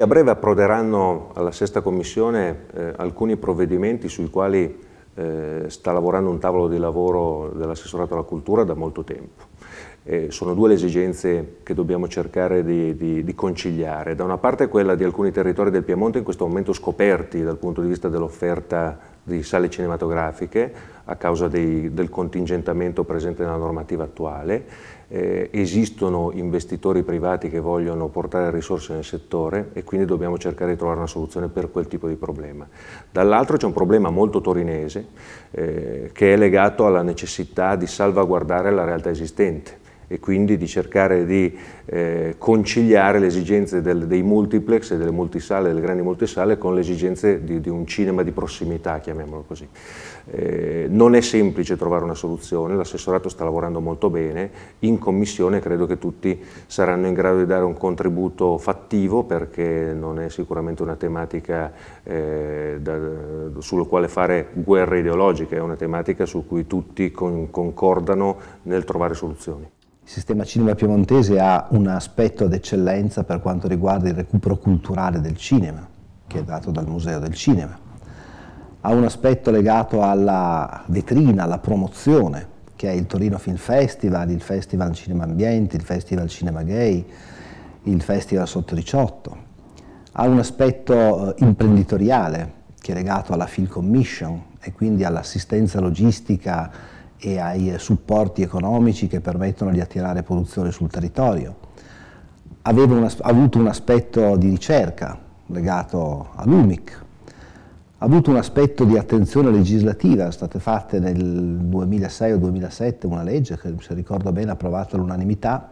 A breve approderanno alla sesta commissione eh, alcuni provvedimenti sui quali eh, sta lavorando un tavolo di lavoro dell'assessorato alla cultura da molto tempo. Eh, sono due le esigenze che dobbiamo cercare di, di, di, conciliare. Da una parte quella di alcuni territori del Piemonte in questo momento scoperti dal punto di vista dell'offerta di sale cinematografiche a causa dei, del contingentamento presente nella normativa attuale, eh, esistono investitori privati che vogliono portare risorse nel settore e quindi dobbiamo cercare di trovare una soluzione per quel tipo di problema. Dall'altro c'è un problema molto torinese eh, che è legato alla necessità di salvaguardare la realtà esistente e quindi di cercare di eh, conciliare le esigenze del, dei multiplex e delle multisale, delle grandi multisale con le esigenze di, di un cinema di prossimità, chiamiamolo così. Eh, non è semplice trovare una soluzione, l'assessorato sta lavorando molto bene, in commissione credo che tutti saranno in grado di dare un contributo fattivo perché non è sicuramente una tematica eh, da, sulla quale fare guerre ideologiche, è una tematica su cui tutti con, concordano nel trovare soluzioni. Il sistema cinema piemontese ha un aspetto d'eccellenza per quanto riguarda il recupero culturale del cinema, che è dato dal Museo del Cinema. Ha un aspetto legato alla vetrina, alla promozione, che è il Torino Film Festival, il Festival Cinema Ambiente, il Festival Cinema Gay, il Festival Sotto 18. Ha un aspetto eh, imprenditoriale, che è legato alla Film Commission e quindi all'assistenza logistica e ai supporti economici che permettono di attirare produzione sul territorio. Aveva un, avuto un aspetto di ricerca legato all'UMIC, ha avuto un aspetto di attenzione legislativa, è state fatte nel 2006 o 2007 una legge che se ricordo bene approvata all'unanimità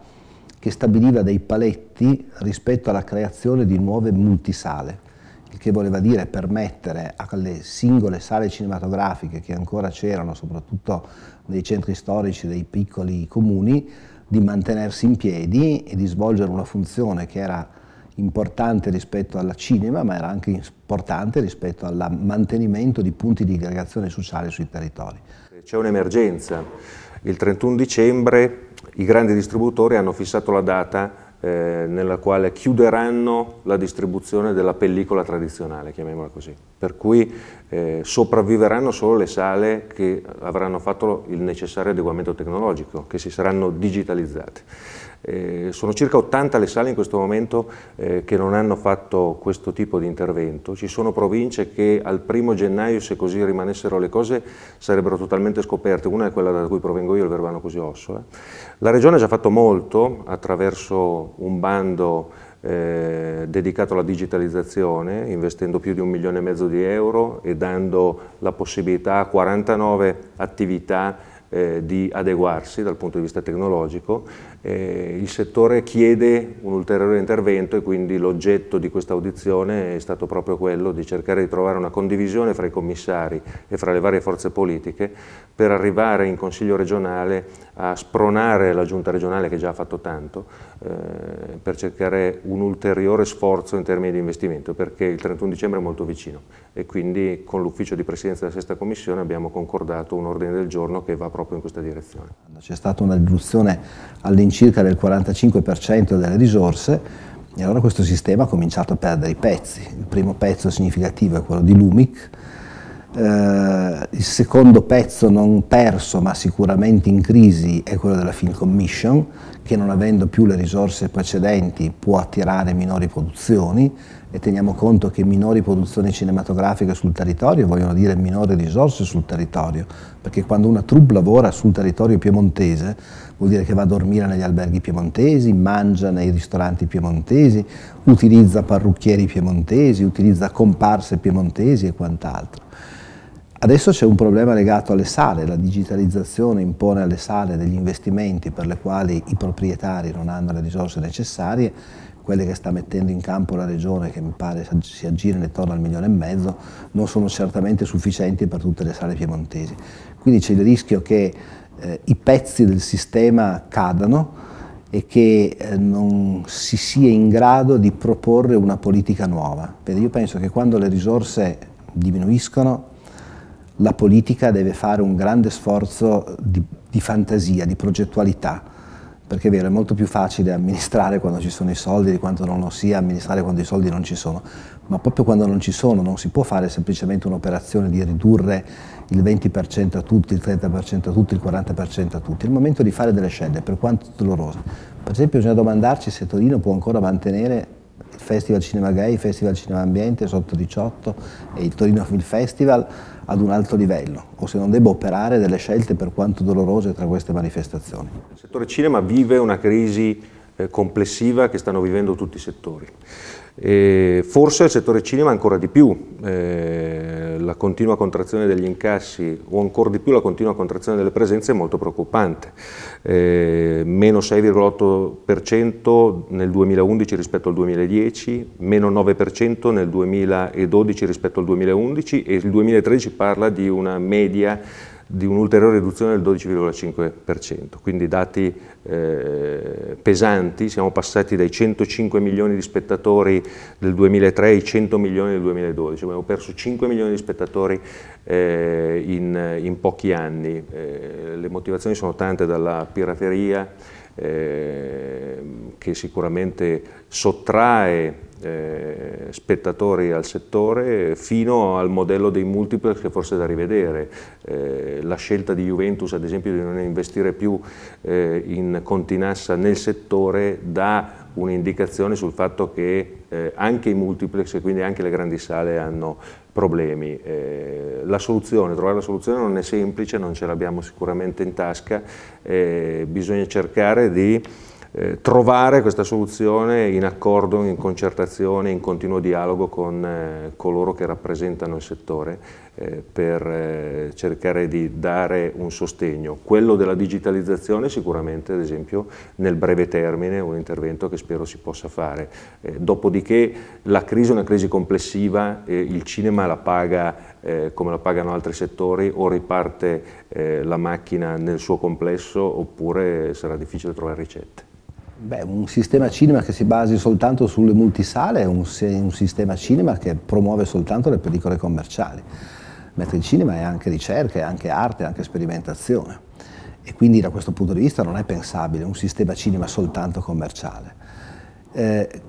che stabiliva dei paletti rispetto alla creazione di nuove multisale il che voleva dire permettere alle singole sale cinematografiche che ancora c'erano, soprattutto nei centri storici dei piccoli comuni, di mantenersi in piedi e di svolgere una funzione che era importante rispetto alla cinema, ma era anche importante rispetto al mantenimento di punti di aggregazione sociale sui territori. C'è un'emergenza. Il 31 dicembre i grandi distributori hanno fissato la data eh, nella quale chiuderanno la distribuzione della pellicola tradizionale, chiamiamola così. Per cui eh, sopravviveranno solo le sale che avranno fatto il necessario adeguamento tecnologico, che si saranno digitalizzate. Eh, sono circa 80 le sale in questo momento eh, che non hanno fatto questo tipo di intervento, ci sono province che al primo gennaio, se così rimanessero le cose, sarebbero totalmente scoperte, una è quella da cui provengo io, il Verbano Così Ossola. Eh. La Regione ha già fatto molto attraverso un bando eh, dedicato alla digitalizzazione, investendo più di un milione e mezzo di euro e dando la possibilità a 49 attività eh, di adeguarsi dal punto di vista tecnologico. Eh, il settore chiede un ulteriore intervento e quindi l'oggetto di questa audizione è stato proprio quello di cercare di trovare una condivisione fra i commissari e fra le varie forze politiche per arrivare in Consiglio regionale a spronare la Giunta regionale che già ha fatto tanto eh, per cercare un ulteriore sforzo in termini di investimento perché il 31 dicembre è molto vicino e quindi con l'ufficio di presidenza della sesta commissione abbiamo concordato un ordine del giorno che va proprio in questa direzione. C'è stata una riduzione all'incirca del 45% delle risorse e allora questo sistema ha cominciato a perdere i pezzi. Il primo pezzo significativo è quello di Lumic, eh, il secondo pezzo non perso ma sicuramente in crisi è quello della Film Commission che non avendo più le risorse precedenti può attirare minori produzioni e teniamo conto che minori produzioni cinematografiche sul territorio vogliono dire minori risorse sul territorio, perché quando una troupe lavora sul territorio piemontese vuol dire che va a dormire negli alberghi piemontesi, mangia nei ristoranti piemontesi, utilizza parrucchieri piemontesi, utilizza comparse piemontesi e quant'altro. Adesso c'è un problema legato alle sale, la digitalizzazione impone alle sale degli investimenti per le quali i proprietari non hanno le risorse necessarie, quelle che sta mettendo in campo la regione, che mi pare si aggirano intorno al milione e mezzo, non sono certamente sufficienti per tutte le sale piemontesi. Quindi c'è il rischio che eh, i pezzi del sistema cadano e che eh, non si sia in grado di proporre una politica nuova. Perché io penso che quando le risorse diminuiscono, la politica deve fare un grande sforzo di, di fantasia, di progettualità, perché è vero, è molto più facile amministrare quando ci sono i soldi di quanto non lo sia amministrare quando i soldi non ci sono, ma proprio quando non ci sono non si può fare semplicemente un'operazione di ridurre il 20% a tutti, il 30% a tutti, il 40% a tutti, è il momento di fare delle scelte, per quanto dolorose. Per esempio bisogna domandarci se Torino può ancora mantenere il Festival Cinema Gay, il Festival Cinema Ambiente, sotto 18 e il Torino Film Festival ad un alto livello, o se non devo operare delle scelte per quanto dolorose tra queste manifestazioni. Il settore cinema vive una crisi eh, complessiva che stanno vivendo tutti i settori. E forse il settore cinema ancora di più, eh, la continua contrazione degli incassi o ancora di più la continua contrazione delle presenze è molto preoccupante, eh, meno 6,8% nel 2011 rispetto al 2010, meno 9% nel 2012 rispetto al 2011 e il 2013 parla di una media di un'ulteriore riduzione del 12,5%, quindi dati eh, pesanti, siamo passati dai 105 milioni di spettatori del 2003 ai 100 milioni del 2012, abbiamo perso 5 milioni di spettatori eh, in, in, pochi anni, eh, le motivazioni sono tante dalla pirateria eh, che sicuramente sottrae eh, spettatori al settore fino al modello dei multiplex che forse è da rivedere. Eh, la scelta di Juventus ad esempio di non investire più eh, in Continassa nel settore dà un'indicazione sul fatto che eh, anche i multiplex e quindi anche le grandi sale hanno problemi. Eh, la soluzione, trovare la soluzione non è semplice, non ce l'abbiamo sicuramente in tasca, eh, bisogna cercare di eh, trovare questa soluzione in accordo, in concertazione, in continuo dialogo con eh, coloro che rappresentano il settore eh, per eh, cercare di dare un sostegno. Quello della digitalizzazione sicuramente, ad esempio, nel breve termine, un intervento che spero si possa fare. Eh, dopodiché la crisi è una crisi complessiva, eh, il cinema la paga come la pagano altri settori o riparte la macchina nel suo complesso oppure sarà difficile trovare ricette. Beh, un sistema cinema che si basi soltanto sulle multisale è un, un, sistema cinema che promuove soltanto le pellicole commerciali, mentre il cinema è anche ricerca, è anche arte, è anche sperimentazione e quindi da questo punto di vista non è pensabile un sistema cinema soltanto commerciale. Eh,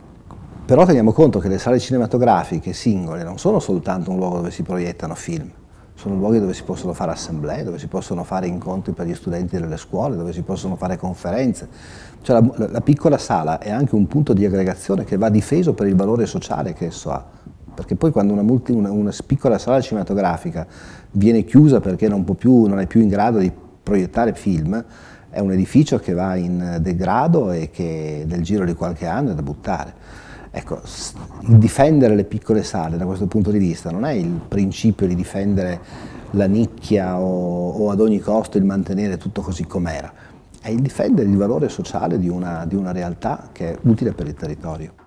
però teniamo conto che le sale cinematografiche singole non sono soltanto un luogo dove si proiettano film, sono luoghi dove si possono fare assemblee, dove si possono fare incontri per gli studenti delle scuole, dove si possono fare conferenze. Cioè la, la, piccola sala è anche un punto di aggregazione che va difeso per il valore sociale che esso ha. Perché poi quando una, multi, una, una piccola sala cinematografica viene chiusa perché non, più, non è più in grado di proiettare film, è un edificio che va in degrado e che nel giro di qualche anno è da buttare. Ecco, difendere le piccole sale da questo punto di vista non è il principio di difendere la nicchia o, o ad ogni costo il mantenere tutto così com'era, è il difendere il valore sociale di una, di una realtà che è utile per il territorio.